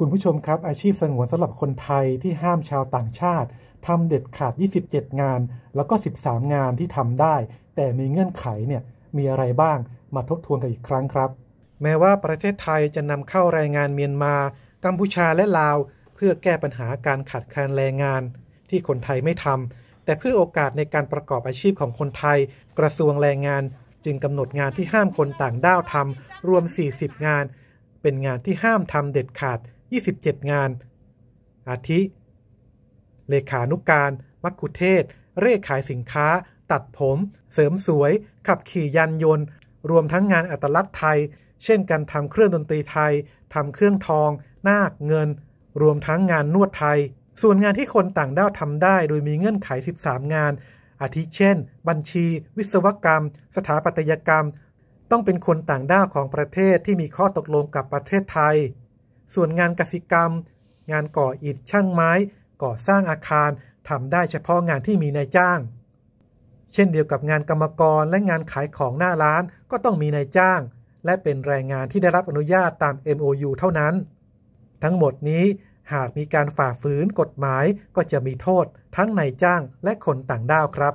คุณผู้ชมครับ อาชีพสงวนสำหรับคนไทยที่ห้ามชาวต่างชาติทำเด็ดขาด 27 งาน แล้วก็ 13 งานที่ทำได้ แต่มีเงื่อนไขเนี่ยมีอะไรบ้างมาทบทวนกันอีกครั้งครับ แม้ว่าประเทศไทยจะนำเข้าแรงงานเมียนมา กัมพูชาและลาว เพื่อแก้ปัญหาการขาดแคลนแรงงาน ที่คนไทยไม่ทำแต่เพื่อโอกาสในการประกอบอาชีพของคนไทย กระทรวงแรงงาน จึงกำหนดงานที่ห้ามคนต่างด้าวทำรวม 40 งาน เป็นงานที่ห้ามทำเด็ดขาด27งาน อาทิ เลขานุกการ มักคุเทศเร่ขายสินค้า ตัดผม เสริมสวย ขับขี่ยานยนต์ รวมทั้งงานอัตลักษณ์ไทย เช่นการทำเครื่องดนตรีไทยทำเครื่องทอง นาคเงิน รวมทั้งงานนวดไทย ส่วนงานที่คนต่างด้าวทำได้โดยมีเงื่อนไข13 งาน อาทิเช่น บัญชี วิศวกรรม สถาปัตยกรรม ต้องเป็นคนต่างด้าวของประเทศที่มีข้อตกลงกับประเทศไทยส่วนงานกสิกรรม งานก่ออิฐช่างไม้ ก่อสร้างอาคารทำได้เฉพาะงานที่มีนายจ้าง เช่นเดียวกับงานกรรมกรและงานขายของหน้าร้านก็ต้องมีนายจ้างและเป็นแรงงานที่ได้รับอนุญาตตาม MOU เท่านั้น ทั้งหมดนี้หากมีการฝ่าฝืนกฎหมายก็จะมีโทษทั้งนายจ้างและคนต่างด้าวครับ